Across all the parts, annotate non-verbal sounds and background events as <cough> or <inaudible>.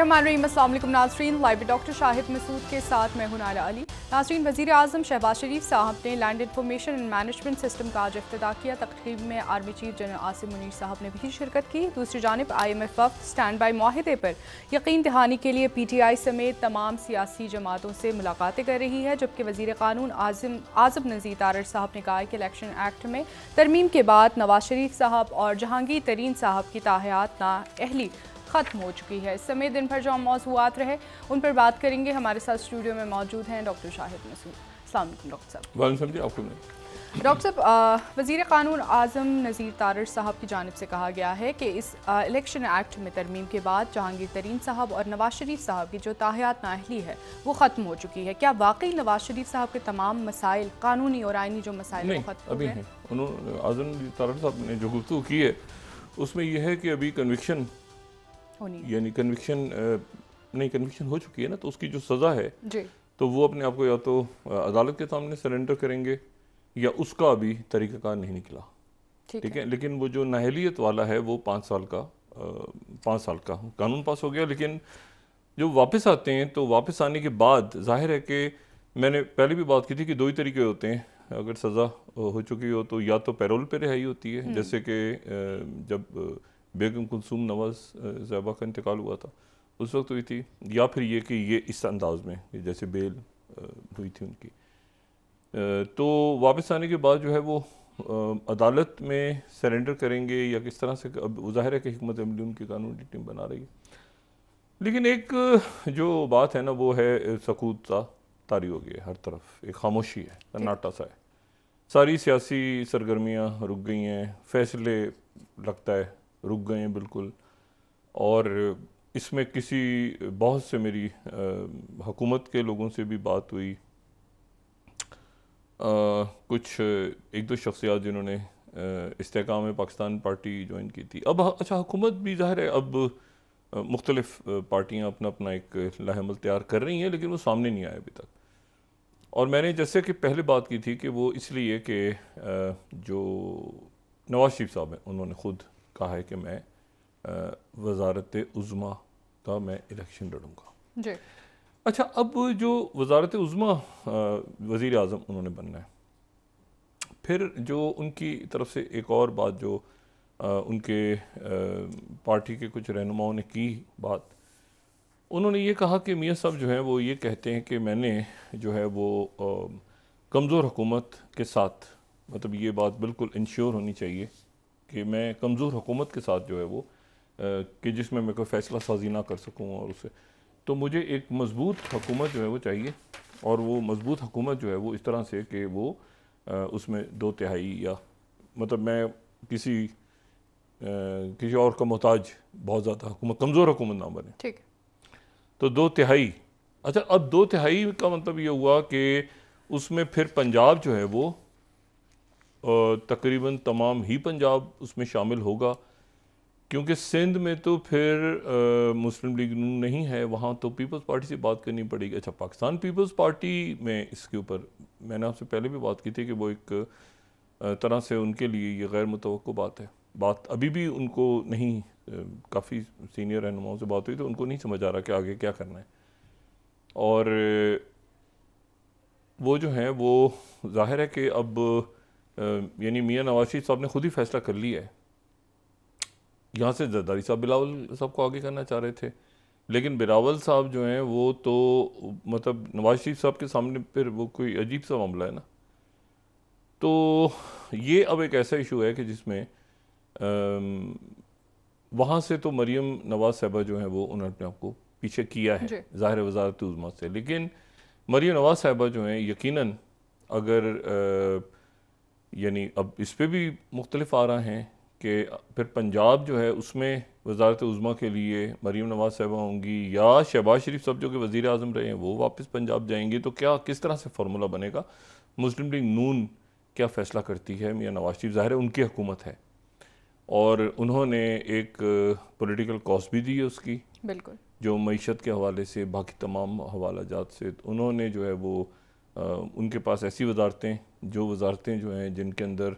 नाजरीन live doctor Shahid Masood के साथ मैं हूं अली नाजरीन वजी अजम शहबाज शरीफ साहब ने land information and management system का आज अफ्तः किया तकरीब में army chief general Asim Munir साहब ने भी शिरकत की दूसरी जानब आई एम एफ वक्त स्टैंड बाई माहे पर यकीन दहानी के लिए पी टी आई समेत तमाम सियासी जमातों से मुलाकातें कर रही है जबकि वजीर कानून आजम आजम नज़ीर तारर साहब ने कहा कि इलेक्शन एक्ट में तरमीम के बाद नवाज शरीफ साहब और जहांगीर तरीन साहब की ताहयात ना अहली खत्म हो चुकी है इस समय दिन भर जो मौजूद रहे उन पर बात करेंगे हमारे साथ स्टूडियो में मौजूद हैं डॉक्टर शाहिद मसूद डॉक्टर साहब वजीर कानून आज़म नज़ीर तारड़ साहब की जानब से कहा गया है कि इस इलेक्शन एक्ट में तरमीम के बाद जहांगीर तरीन साहब और नवाज शरीफ साहब की जो ताहयात नाहली है वो ख़त्म हो चुकी है क्या वाकई नवाज शरीफ साहब के तमाम मसाइल कानूनी और आइनी जो मसाइल अभी उन्होंने आज़म साहब ने जो गुफ्तु की है उसमें यह है कि अभी कन्विक्शन यानी कन्विक्शन नहीं कन्विक्शन हो चुकी है ना तो उसकी जो सज़ा है तो वो अपने आप को या तो अदालत के सामने सरेंडर करेंगे या उसका अभी तरीक़ाकार नहीं निकला ठीक है लेकिन वो जो नाहलीत वाला है वो पाँच साल का पाँच साल का कानून पास हो गया लेकिन जो वापस आते हैं तो वापस आने के बाद जाहिर है कि मैंने पहले भी बात की थी कि दो ही तरीके होते हैं अगर सज़ा हो चुकी हो तो या तो पैरोल पर रिहाई होती है हम्म। जैसे कि जब बेगम कुलसूम नवाज जैबा का इंतकाल हुआ था उस वक्त हुई थी या फिर ये कि ये इस अंदाज में जैसे बेल हुई थी उनकी तो वापस आने के बाद जो है वो अदालत में सरेंडर करेंगे या किस तरह से अब ज़ाहिर है कि हमत अमली उनकी कानूनी टीम बना रही है लेकिन एक जो बात है ना वो है सकूत सा तारी हो गई है हर तरफ एक खामोशी है तन्नाटा सा है सारी सियासी सरगर्मियाँ रुक गई हैं फैसले लगता है रुक गए हैं बिल्कुल और इसमें किसी बहुत से मेरी हुकूमत के लोगों से भी बात हुई आ, कुछ एक दो शख्सियात जिन्होंने इस्तेकाम पाकिस्तान पार्टी ज्वाइन की थी अब अच्छा हुकूमत भी ज़ाहिर है अब मुख्तलिफ पार्टियाँ अपना अपना एक लाहमल तैयार कर रही हैं लेकिन वो सामने नहीं आए अभी तक और मैंने जैसे कि पहले बात की थी कि वो इसलिए कि जो नवाज शरीफ साहब हैं उन्होंने ख़ुद कहा है कि मैं वजारत उज़मा का मैं इलेक्शन लड़ूँगा जी अच्छा अब जो वजारत उज़मा वज़ी अजम उन्होंने बनना है फिर जो उनकी तरफ से एक और बात जो आ, उनके आ, पार्टी के कुछ रहनुमाओं ने की बात उन्होंने ये कहा कि मियाँ साहब जो है वो ये कहते हैं कि मैंने जो है वो कमज़ोर हुकूमत के साथ मतलब ये बात बिल्कुल इंश्योर होनी चाहिए कि मैं कमज़ोर हुकूमत के साथ जो है वो कि जिसमें मैं कोई फ़ैसला साजी ना कर सकूँ और उसे तो मुझे एक मजबूत हुकूमत जो है वो चाहिए और वो मजबूत हुकूमत जो है वो इस तरह से कि वो उसमें दो तिहाई या मतलब मैं किसी किसी और का मोहताज बहुत ज़्यादा हुकूमत कमज़ोर हुकूमत ना बने ठीक तो दो तिहाई अच्छा अब दो तिहाई का मतलब ये हुआ कि उसमें फिर पंजाब जो है वो तकरीबन तमाम ही पंजाब उसमें शामिल होगा क्योंकि सिंध में तो फिर आ, मुस्लिम लीग नून नहीं है वहाँ तो पीपल्स पार्टी से बात करनी पड़ेगी अच्छा पाकिस्तान पीपल्स पार्टी में इसके ऊपर मैंने आपसे पहले भी बात की थी कि वो एक तरह से उनके लिए ये गैर मुतवक़ बात है बात अभी भी उनको नहीं काफ़ी सीनियर रहनुमाओं से बात हुई तो उनको नहीं समझ आ रहा कि आगे क्या करना है और वो जो हैं वो जाहिर है कि अब यानी मियाँ नवाज शरीफ साहब ने खुद ही फैसला कर लिया है यहाँ से जरदारी साहब बिलावल साहब को आगे करना चाह रहे थे लेकिन बिलावल साहब जो हैं वो तो मतलब नवाज शरीफ साहब के सामने फिर वो कोई अजीब सा मामला है ना तो ये अब एक ऐसा इशू है कि जिसमें वहाँ से तो मरियम नवाज साहबा जो है वो उन्होंने अपने आप को पीछे किया है ज़ाहिर वजारत उजमा से लेकिन मरियम नवाज साहबा जो हैं यकीनन अगर यानी अब इस पर भी मुख्तलिफ आ रहा हैं कि फिर पंजाब जो है उसमें वजारत उज़मा के लिए मरीम नवाज साहबा होंगी या शहबाज शरीफ साहब जो कि वज़ी अजम रहे हैं वो वापस पंजाब जाएंगे तो क्या किस तरह से फार्मूला बनेगा मुस्लिम लीग नून क्या फ़ैसला करती है मियाँ नवाज शरीफ ज़ाहिर है उनकी हकूमत है और उन्होंने एक पोलिटिकल कॉस्ट भी दी है उसकी बिल्कुल जो मीशत के हवाले से बाकी तमाम हवाला जात से तो उन्होंने जो है वो उनके पास ऐसी वजारतें जो वजारतें जो हैं जिनके अंदर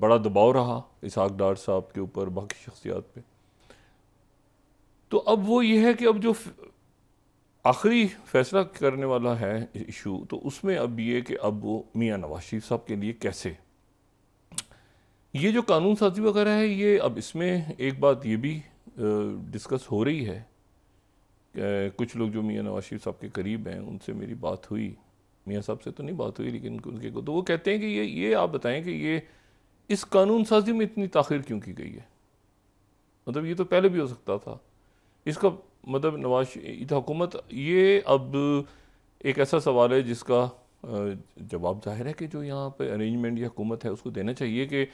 बड़ा दबाव रहा इसहाक डार साहब के ऊपर बाकी शख्सियात पे तो अब वो ये है कि अब जो आखिरी फैसला करने वाला है इशू तो उसमें अब ये कि अब वो मियाँ नवाज शरीफ साहब के लिए कैसे ये जो कानून साजी वगैरह है ये अब इसमें एक बात ये भी डिस्कस हो रही है कुछ लोग जो मियाँ नवाज शरीफ साहब के करीब हैं उनसे मेरी बात हुई मियाँ साहब से तो नहीं बात हुई लेकिन उनके को तो वो कहते हैं कि ये ये आप बताएं कि ये इस कानून साजी में इतनी ताखिर क्यों की गई है मतलब ये तो पहले भी हो सकता था इसका मतलब नवाज तो हुकूमत ये अब एक ऐसा सवाल है जिसका जवाब जाहिर है कि जो यहाँ पर अरेंजमेंट या हुकूमत है उसको देना चाहिए कि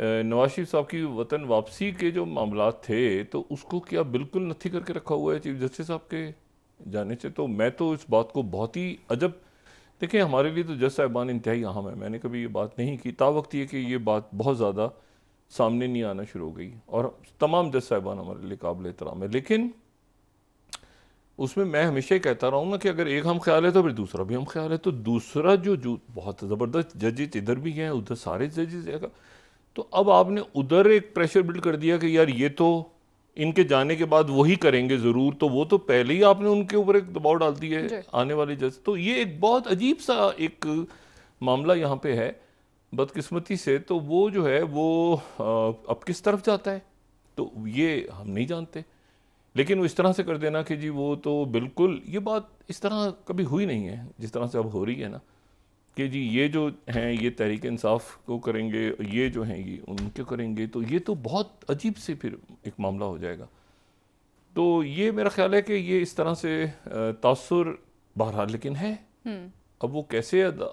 नवाज शरीफ साहब की वतन वापसी के जो मामला थे तो उसको क्या बिल्कुल नथी करके रखा हुआ है चीफ जस्टिस साहब के जाने से तो मैं तो इस बात को बहुत ही अजब देखिए हमारे लिए तो जज साहिबान इंतहाई अहम है मैंने कभी ये बात नहीं की ता वक्त ये कि ये बात बहुत ज़्यादा सामने नहीं आना शुरू हो गई और तमाम जज साहिबान हमारे लिए काबिल एहतराम है लेकिन उसमें मैं हमेशा ही कहता रहूँगा कि अगर एक हम ख्याल है तो फिर दूसरा भी हम ख्याल है तो दूसरा जो जो बहुत ज़बरदस्त जजेज इधर भी हैं उधर सारे जजेज है तो अब आपने उधर एक प्रेशर बिल्ड कर दिया कि यार ये तो इनके जाने के बाद वही करेंगे ज़रूर तो वो तो पहले ही आपने उनके ऊपर एक दबाव डाल दी है आने वाले जज तो ये एक बहुत अजीब सा एक मामला यहाँ पे है बदकिस्मती से तो वो जो है वो अब किस तरफ जाता है तो ये हम नहीं जानते लेकिन वो इस तरह से कर देना कि जी वो तो बिल्कुल ये बात इस तरह कभी हुई नहीं है जिस तरह से अब हो रही है ना कि जी ये जो हैं ये तहरीक इंसाफ को करेंगे ये जो हैं ये उनके करेंगे तो ये तो बहुत अजीब से फिर एक मामला हो जाएगा तो ये मेरा ख्याल है कि ये इस तरह से तासर बहरहाल लेकिन है हम्म। अब वो कैसे अदा,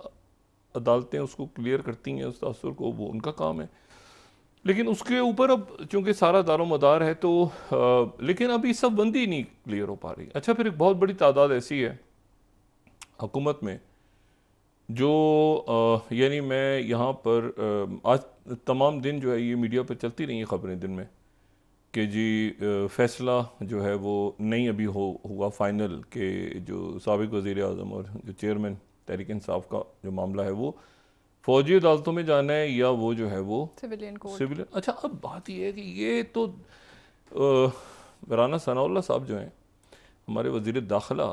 अदालतें उसको क्लियर करती हैं उस तासर को वो उनका काम है लेकिन उसके ऊपर अब चूंकि सारा दारो मदार है तो आ, लेकिन अभी सब बंदी नहीं क्लियर हो पा रही अच्छा फिर एक बहुत बड़ी तादाद ऐसी है हुकूमत में जो यानी मैं यहाँ पर आज तमाम दिन जो है ये मीडिया पर चलती रही ख़बरें दिन में कि जी फैसला जो है वो नहीं अभी हो हुआ फ़ाइनल के जो सबक वज़ी अजम और जो चेयरमैन तहरीक इंसाफ का जो मामला है वो फौजी अदालतों में जाना है या वो जो है वो सिविलियन को सिविलियन अच्छा अब बात यह है कि ये तो राना सनाउल्ला साहब जो हैं हमारे वजीर दाखिला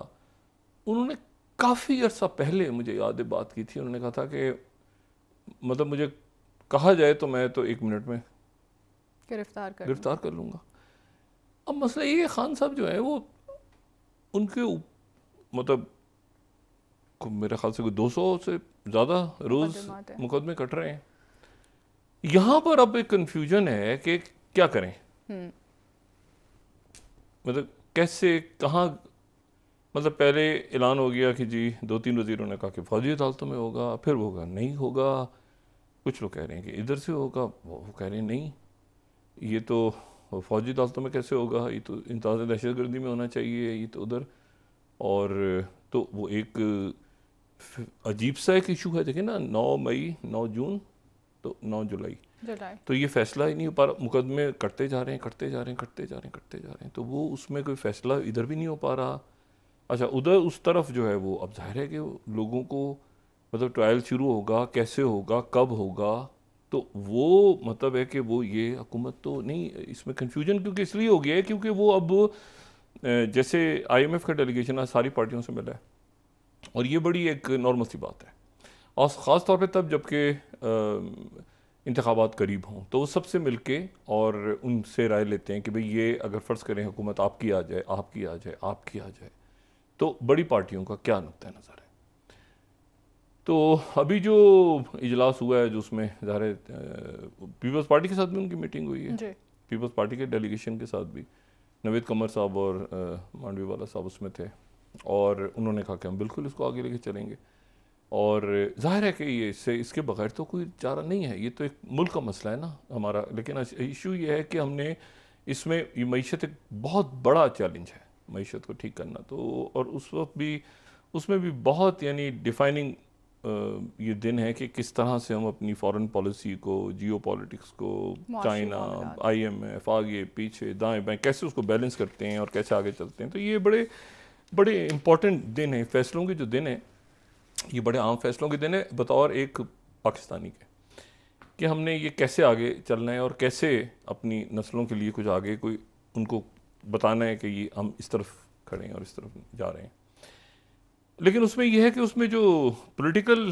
उन्होंने काफ़ी अर्सा पहले मुझे याद बात की थी उन्होंने कहा था कि मतलब मुझे कहा जाए तो मैं तो एक मिनट में गिरफ्तार कर गिरफ्तार कर लूँगा अब मसला ये खान साहब जो है वो उनके मतलब मेरे ख्याल से कोई सौ से ज़्यादा रोज़ मुकदमे कट रहे हैं यहाँ पर अब एक कन्फ्यूजन है कि क्या करें हम्म। मतलब कैसे कहाँ मतलब पहले ऐलान हो गया कि जी दो तीन वजीरों ने कहा कि फौजी अदालतों में होगा फिर होगा नहीं होगा कुछ लोग कह रहे हैं कि इधर से होगा वो कह रहे हैं नहीं ये तो फौजी अदालतों में कैसे होगा ये तो इंतज़ दहशत गर्दी में होना चाहिए ये तो उधर और तो वो एक अजीब सा एक इशू है देखिए ना नौ मई नौ जून तो नौ जुलाई जुलाई तो ये फैसला ही नहीं हो पा रहा मुकदमे कटते जा रहे हैं कटते जा रहे हैं कटते जा रहे हैं कटते जा रहे हैं तो वो उसमें कोई फैसला इधर भी नहीं हो पा रहा अच्छा उधर उस तरफ जो है वो अब जाहिर है कि लोगों को मतलब ट्रायल शुरू होगा कैसे होगा कब होगा तो वो मतलब है कि वो ये हुकूमत तो नहीं इसमें कन्फ्यूजन क्योंकि इसलिए हो गया है क्योंकि वो अब जैसे आईएमएफ का डेलीगेशन आज सारी पार्टियों से मिला है और ये बड़ी एक नॉर्मल सी बात है और ख़ास तौर पे तब जबकि इंतबात करीब हों तो वो सबसे मिल के और उनसे राय लेते हैं कि भाई ये अगर फ़र्ज़ करें हुकूमत आपकी आ जाए आपकी आ जाए आपकी आ जाए तो बड़ी पार्टियों का क्या नुक़ नज़र है तो अभी जो इजलास हुआ है जो उसमें ज़ाहिर पीपल्स पार्टी के साथ भी उनकी मीटिंग हुई है पीपल्स पार्टी के डेलीगेशन के साथ भी नवेद कमर साहब और मांडवी वाला साहब उसमें थे और उन्होंने कहा कि हम बिल्कुल इसको आगे लेके चलेंगे और जाहिर है कि ये इससे इसके बगैर तो कोई चारा नहीं है ये तो एक मुल्क का मसला है ना हमारा लेकिन इशू ये है कि हमने इसमें ये मीशत एक बहुत बड़ा चैलेंज है मीशत को ठीक करना तो और उस वक्त भी उसमें भी बहुत यानी डिफाइनिंग ये दिन है कि किस तरह से हम अपनी फॉरेन पॉलिसी को जियो पॉलिटिक्स को चाइना आई एम एफ आगे पीछे दाएं बाएं कैसे उसको बैलेंस करते हैं और कैसे आगे चलते हैं तो ये बड़े बड़े इंपॉर्टेंट दिन हैं फैसलों के जो दिन हैं ये बड़े आम फैसलों के दिन है बतौर एक पाकिस्तानी के कि हमने ये कैसे आगे चलना है और कैसे अपनी नस्लों के लिए कुछ आगे कोई उनको बताना है कि ये हम इस तरफ खड़े हैं और इस तरफ जा रहे हैं लेकिन उसमें यह है कि उसमें जो पोलिटिकल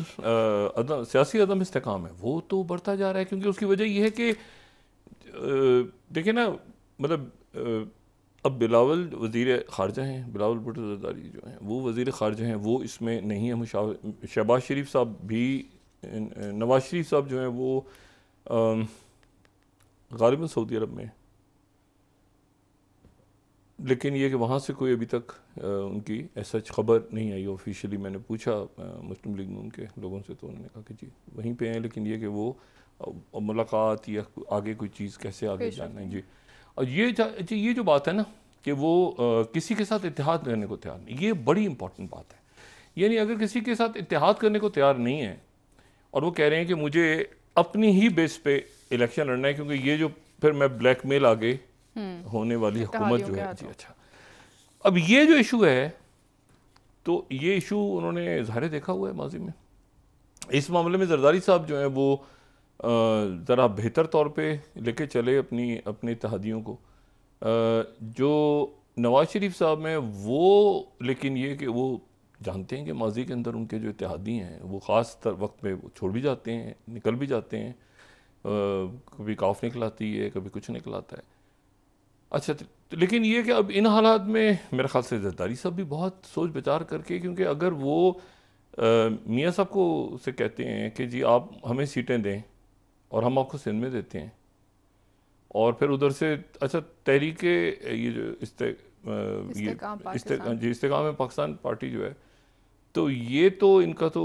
अदम सियासी अदम इसकाम है वो तो बढ़ता जा रहा है क्योंकि उसकी वजह यह है कि देखिए ना मतलब अब बिलावल वजीर ख़ारजा हैं बिलावल भुट्टो जरदारी जो हैं वो वज़ी ख़ारजा हैं वो इसमें नहीं हम शहबाज शरीफ साहब भी नवाज शरीफ साहब जो हैं वो गालिबा सऊदी अरब में लेकिन ये कि वहाँ से कोई अभी तक आ, उनकी ऐसा खबर नहीं आई ऑफिशियली मैंने पूछा मुस्लिम लीग नून के लोगों से तो उन्होंने कहा कि जी वहीं पे हैं लेकिन ये कि वो मुलाकात या आगे कोई चीज़ कैसे आगे जाना है जी और ये जी ये जो बात है ना कि वो आ, किसी के साथ इतिहाद करने को तैयार नहीं ये बड़ी इंपॉर्टेंट बात है यानी अगर किसी के साथ इतिहाद करने को तैयार नहीं है और वो कह रहे हैं कि मुझे अपनी ही बेस पे इलेक्शन लड़ना है क्योंकि ये जो फिर मैं ब्लैक मेल गई हम्म। होने वाली हुकूमत जो है जी अच्छा अब ये जो इशू है तो ये इशू उन्होंने इजहार देखा हुआ है माजी में इस मामले में जरदारी साहब जो है वो ज़रा बेहतर तौर पे लेके चले अपनी अपने तहदियों को जो नवाज शरीफ साहब में वो लेकिन ये कि वो जानते हैं कि माजी के अंदर उनके जो इतिहादी हैं वो ख़ास तर वक्त वो छोड़ भी जाते हैं निकल भी जाते हैं कभी काफ निकल आती है कभी कुछ निकल आता है अच्छा तो लेकिन ये कि अब इन हालात में मेरे ख्याल से जरदारी साहब भी बहुत सोच विचार करके क्योंकि अगर वो मियाँ साहब को से कहते हैं कि जी आप हमें सीटें दें और हम आपको सिंध में देते हैं और फिर उधर से अच्छा तहरीक ये जो इस्ते, इस्ते, हाँ पाकिस्तान पार्टी जो है तो ये तो इनका तो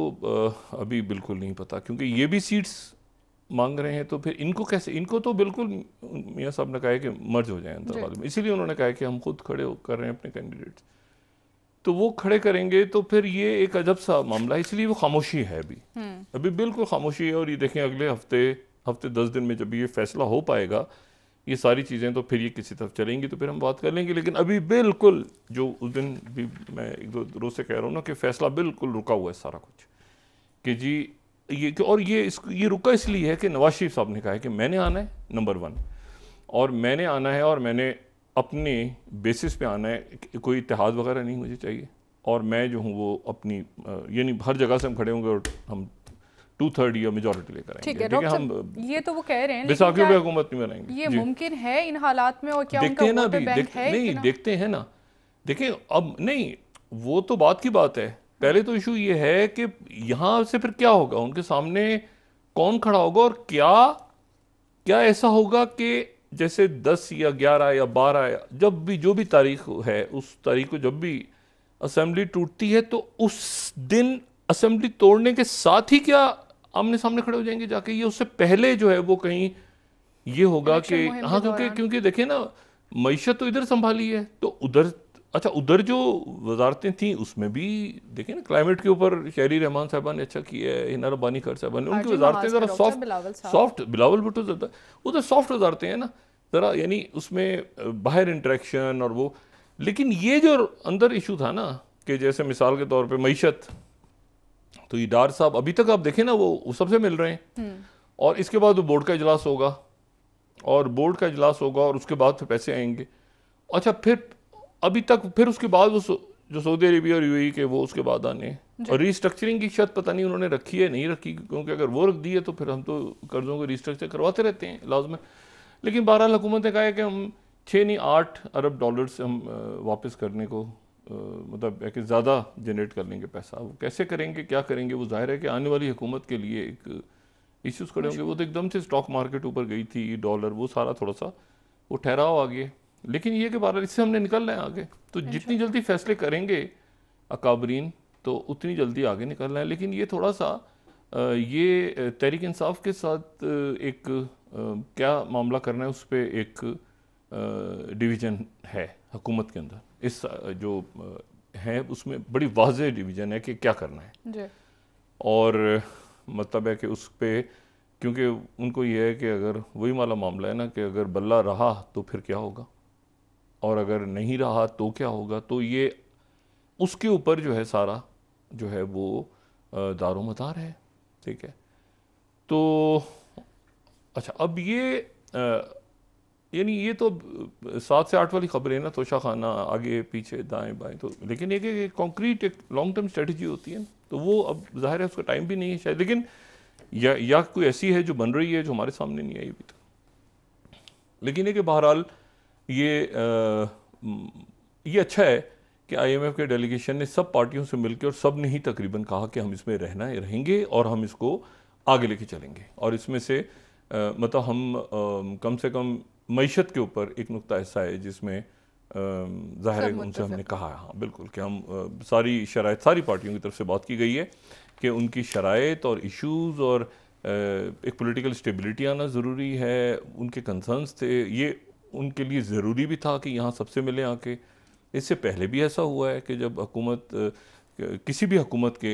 अभी बिल्कुल नहीं पता क्योंकि ये भी सीट्स मांग रहे हैं तो फिर इनको कैसे इनको तो बिल्कुल मियाँ साहब ने कहा है कि मर्ज हो जाए अंतर में इसीलिए उन्होंने कहा है कि हम खुद खड़े कर रहे हैं अपने कैंडिडेट्स तो वो खड़े करेंगे तो फिर ये एक अजब सा मामला है इसलिए वो खामोशी है अभी हम्म। अभी बिल्कुल खामोशी है और ये देखें अगले हफ्ते हफ्ते दस दिन में जब ये फैसला हो पाएगा ये सारी चीज़ें तो फिर ये किसी तरफ चलेंगी तो फिर हम बात कर लेंगे लेकिन अभी बिल्कुल जो उस दिन भी मैं एक दो रोज़ से कह रहा हूँ ना कि फैसला बिल्कुल रुका हुआ है सारा कुछ कि जी ये और ये इस ये रुका इसलिए है कि नवाज शरीफ साहब ने कहा है कि मैंने आना है नंबर वन और मैंने आना है और मैंने अपने बेसिस पे आना है कोई इतिहाद वगैरह नहीं मुझे चाहिए और मैं जो हूँ वो अपनी यानी हर जगह से हम खड़े होंगे और हम टू थर्ड या मेजोरिटी लेकर ठीक है हम ये तो वो कह रहे हैं बैसाखियों हुकूमत नहीं बनाएंगे ये मुमकिन है इन हालात में और क्या देखते हैं ना अभी नहीं देखते हैं ना देखें अब नहीं वो तो बात की बात है पहले तो इशू ये है कि यहां से फिर क्या होगा उनके सामने कौन खड़ा होगा और क्या क्या ऐसा होगा कि जैसे दस या ग्यारह या बारह या जब भी जो भी तारीख है उस तारीख को जब भी असेंबली टूटती है तो उस दिन असेंबली तोड़ने के साथ ही क्या आमने सामने खड़े हो जाएंगे जाके ये उससे पहले जो है वो कहीं ये होगा कि हाँ क्योंकि क्योंकि देखिए ना मीशत तो इधर संभाली है तो उधर अच्छा उधर जो वजारतें थी उसमें भी देखिए ना क्लाइमेट के ऊपर शहरी रहमान साहबा ने अच्छा किया है हिना रबानी खर साहबा ने उनकी वजारतें ज़रा सॉफ्ट सॉफ्ट बिलावल भुटो ज़्यादा उधर सॉफ्ट वजारतें हैं ना ज़रा यानी उसमें बाहर इंट्रैक्शन और वो लेकिन ये जो अंदर इशू था ना कि जैसे मिसाल के तौर पर मीशत तो ये डार साहब अभी तक आप देखें ना वो उस सबसे मिल रहे हैं हम्म। और इसके बाद वो बोर्ड का इजलास होगा और बोर्ड का इजलास होगा और उसके बाद फिर पैसे आएंगे अच्छा फिर अभी तक फिर उसके बाद वो जो सऊदी अरेबिया और यूएई के वो उसके बाद आने और रीस्ट्रक्चरिंग की शर्त पता नहीं उन्होंने रखी है नहीं रखी क्योंकि अगर वो रख दी है तो फिर हम तो कर्जों को रीस्ट्रक्चर करवाते रहते हैं में लेकिन बहरहाल हुकूमत ने कहा है कि हम छः नहीं आठ अरब डॉलर से हम वापस करने को मतलब एक ज़्यादा जनरेट कर लेंगे पैसा वो कैसे करेंगे क्या करेंगे वो जाहिर है कि आने वाली हुकूमत के लिए एक इश्यूज़ खड़े होंगे वो तो एकदम से स्टॉक मार्केट ऊपर गई थी डॉलर वो सारा थोड़ा सा वो ठहराव आ गया लेकिन ये कि बहरहाल इससे हमने निकलना है आगे तो अच्छा। जितनी जल्दी फैसले करेंगे अकाबरीन तो उतनी जल्दी आगे निकलना है लेकिन ये थोड़ा सा ये तहरीक इंसाफ के साथ एक क्या मामला करना है उस पर एक डिवीज़न है हुकूमत के अंदर इस जो है उसमें बड़ी वाज डिवीज़न है कि क्या करना है और मतलब है कि उस पर क्योंकि उनको ये है कि अगर वही वाला मामला है ना कि अगर बल्ला रहा तो फिर क्या होगा और अगर नहीं रहा तो क्या होगा तो ये उसके ऊपर जो है सारा जो है वो दारो मदार है ठीक है तो अच्छा अब ये यानी ये तो सात से आठ वाली खबर है ना तोशा खाना आगे पीछे दाएं बाएं तो लेकिन एक एक कॉन्क्रीट एक लॉन्ग टर्म स्ट्रेटजी होती है तो वो अब जाहिर है उसका टाइम भी नहीं है शायद लेकिन या या कोई ऐसी है जो बन रही है जो हमारे सामने नहीं आई अभी तक लेकिन ये कि बहरहाल ये आ, ये अच्छा है कि आईएमएफ के डेलीगेशन ने सब पार्टियों से मिलकर और सब ने ही तकरीबन कहा कि हम इसमें रहना रहेंगे और हम इसको आगे लेके चलेंगे और इसमें से आ, मतलब हम आ, कम से कम मीशत के ऊपर एक नुकता ऐसा है जिसमें ज़ाहिर है उनसे हमने कहा हाँ बिल्कुल कि हम आ, सारी शराय सारी पार्टियों की तरफ से बात की गई है कि उनकी शराय और इशूज़ और एक पॉलिटिकल स्टेबिलिटी आना ज़रूरी है उनके कंसर्नस थे ये उनके लिए ज़रूरी भी था कि यहाँ सबसे मिले आके इससे पहले भी ऐसा हुआ है कि जब हुकूमत किसी भी हुकूमत के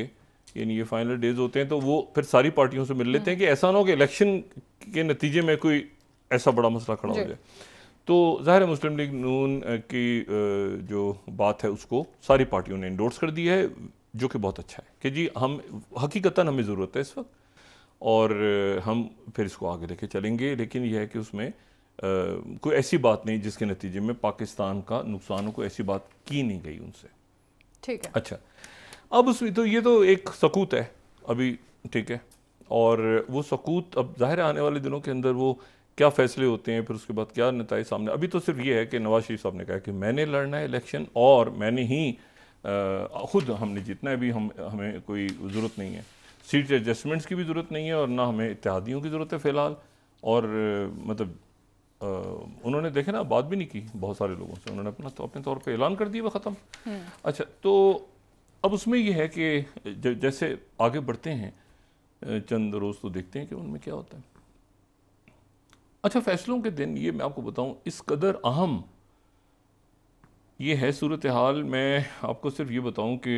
यानी ये फाइनल डेज होते हैं तो वो फिर सारी पार्टियों से मिल लेते हैं हम्म। कि ऐसा ना हो कि इलेक्शन के नतीजे में कोई ऐसा बड़ा मसला खड़ा हो जाए तो ज़ाहिर मुस्लिम लीग नून की जो बात है उसको सारी पार्टियों ने इंडोर्स कर दिया है जो कि बहुत अच्छा है कि जी हम हकीकता हमें ज़रूरत है इस वक्त और हम फिर इसको आगे लेके चलेंगे लेकिन यह है कि उसमें कोई ऐसी बात नहीं जिसके नतीजे में पाकिस्तान का नुकसान हो कोई ऐसी बात की नहीं गई उनसे ठीक है अच्छा अब उसमें तो ये तो एक सकूत है अभी ठीक है और वो सकूत अब ज़ाहिर आने वाले दिनों के अंदर वो क्या फैसले होते हैं फिर उसके बाद क्या नतज सामने अभी तो सिर्फ ये है कि नवाज शरीफ साहब ने कहा कि मैंने लड़ना है इलेक्शन और मैंने ही आ, खुद हमने जितना भी हम हमें कोई ज़रूरत नहीं है सीट एडजस्टमेंट्स की भी ज़रूरत नहीं है और ना हमें इतिहादियों की ज़रूरत है फ़िलहाल और मतलब उन्होंने देखे ना बात भी नहीं की बहुत सारे लोगों से उन्होंने अपना तो अपने तौर पर ऐलान कर दिया वह ख़त्म हम्म। अच्छा तो अब उसमें यह है कि जैसे आगे बढ़ते हैं चंद रोज़ तो देखते हैं कि उनमें क्या होता है अच्छा फैसलों के दिन ये मैं आपको बताऊँ इस कदर अहम ये है सूरत हाल मैं आपको सिर्फ ये बताऊँ कि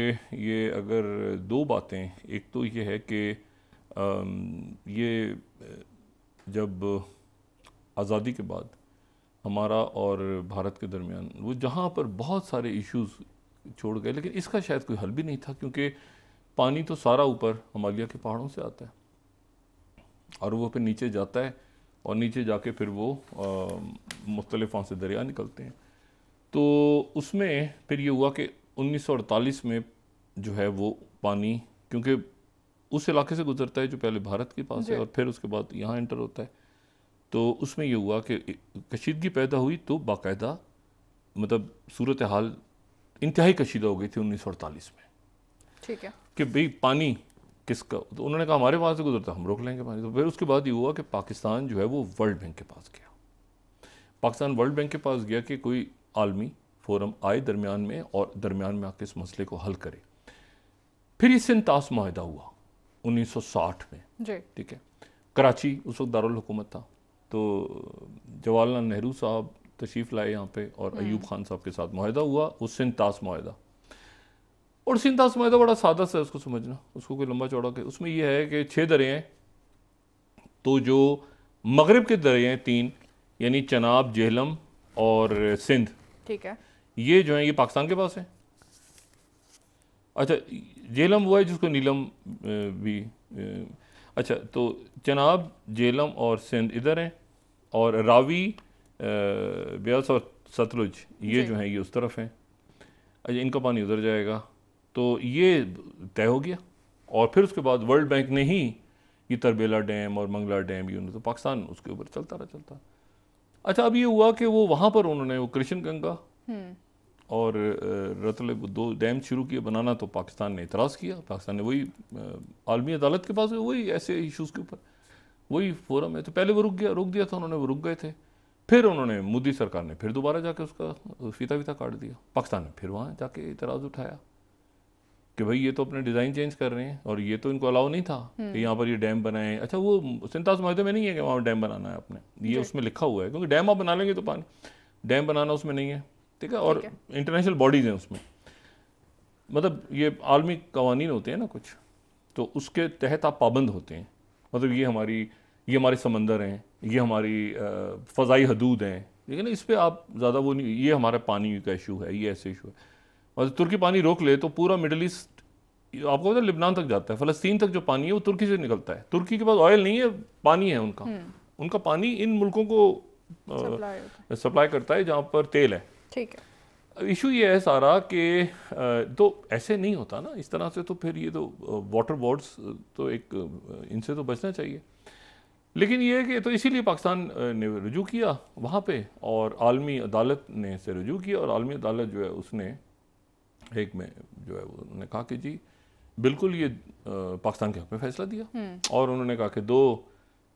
ये अगर दो बातें एक तो ये है कि ये जब आज़ादी के बाद हमारा और भारत के दरमियान वो जहाँ पर बहुत सारे इश्यूज छोड़ गए लेकिन इसका शायद कोई हल भी नहीं था क्योंकि पानी तो सारा ऊपर हमालिया के पहाड़ों से आता है और वो फिर नीचे जाता है और नीचे जाके फिर वो वहाँ से दरिया निकलते हैं तो उसमें फिर ये हुआ कि 1948 में जो है वो पानी क्योंकि उस इलाके से गुजरता है जो पहले भारत के पास है और फिर उसके बाद यहाँ इंटर होता है तो उसमें यह हुआ कि कशीदगी पैदा हुई तो बाकायदा मतलब सूरत हाल इंतहाई कशीदा हो गई थी उन्नीस सौ अड़तालीस में ठीक है कि भाई पानी किसका तो उन्होंने कहा हमारे वहाँ से गुजरता हम रोक लेंगे पानी तो फिर उसके बाद ये हुआ कि पाकिस्तान जो है वो वर्ल्ड बैंक के पास गया पाकिस्तान वर्ल्ड बैंक के पास गया कि कोई आलमी फोरम आए दरमियान में और दरमियान में आके इस मसले को हल करे फिर ये सिंतास माहिदा हुआ 1960 में ठीक है कराची उस वक्त हुकूमत था तो जवाहरलाल नेहरू साहब तशरीफ़ लाए यहाँ पे और हम्म। अयूब खान साहब के साथ माहिदा हुआ उस सिंतास माहिदा और सिंतास माहिदा बड़ा सादा सा उसको समझना उसको कोई लंबा चौड़ा के उसमें यह है कि छः दरियाँ तो जो मगरब के हैं तीन यानी चनाब जेहलम और सिंध ठीक है ये जो है ये पाकिस्तान के पास है अच्छा जेलम वो है जिसको नीलम भी अच्छा तो चनाब जेलम और सिंध इधर हैं और रावी ब्यास और सतलुज ये जो हैं ये उस तरफ हैं अच्छा इनका पानी उधर जाएगा तो ये तय हो गया और फिर उसके बाद वर्ल्ड बैंक ने ही ये तरबेला डैम और मंगला डैम ये तो पाकिस्तान उसके ऊपर चलता रहा चलता अच्छा अब ये हुआ कि वो वहाँ पर उन्होंने वो कृष्ण गंगा हम्म। और रतलब दो डैम शुरू किए बनाना तो पाकिस्तान ने इतराज़ किया पाकिस्तान ने वही आलमी अदालत के पास वही ऐसे इशूज़ के ऊपर वही फोरम है तो पहले वो रुक गया रुक दिया था उन्होंने वो रुक गए थे फिर उन्होंने मोदी सरकार ने फिर दोबारा जाके उसका फीता वीता काट दिया पाकिस्तान ने फिर वहाँ जाके इतराज़ उठाया कि भाई ये तो अपने डिज़ाइन चेंज कर रहे हैं और ये तो इनको अलाउ नहीं था हम्म। कि यहाँ पर ये डैम बनाएं अच्छा वो सिंताज माहे में नहीं है कि वहाँ डैम बनाना है आपने ये उसमें लिखा हुआ है क्योंकि डैम आप बना लेंगे तो पानी डैम बनाना उसमें नहीं है ठीक है और इंटरनेशनल बॉडीज़ हैं उसमें मतलब ये आलमी कवानीन होते हैं ना कुछ तो उसके तहत आप पाबंद होते हैं मतलब ये हमारी ये हमारे समंदर हैं ये हमारी फ़जाई हदूद हैं लेकिन इस पर आप ज़्यादा वो नहीं ये हमारा पानी का इशू है ये ऐसे इशू है मतलब तुर्की पानी रोक ले तो पूरा मिडल ईस्ट आपको पता लिबनान तक जाता है फ़लस्तीन तक जो पानी है वो तुर्की से निकलता है तुर्की के पास ऑयल नहीं है पानी है उनका हम्म। उनका पानी इन मुल्कों को सप्लाई करता है जहाँ पर तेल है ठीक है इशू ये है सारा कि तो ऐसे नहीं होता ना इस तरह से तो फिर ये तो वाटर बोर्ड्स तो एक इनसे तो बचना चाहिए लेकिन ये कि तो इसीलिए पाकिस्तान ने रजू किया वहाँ पे और आलमी अदालत ने से रजू किया और आलमी अदालत जो है उसने एक में जो है उन्होंने कहा कि जी बिल्कुल ये पाकिस्तान के हक में फ़ैसला दिया हम्म। और उन्होंने कहा कि दो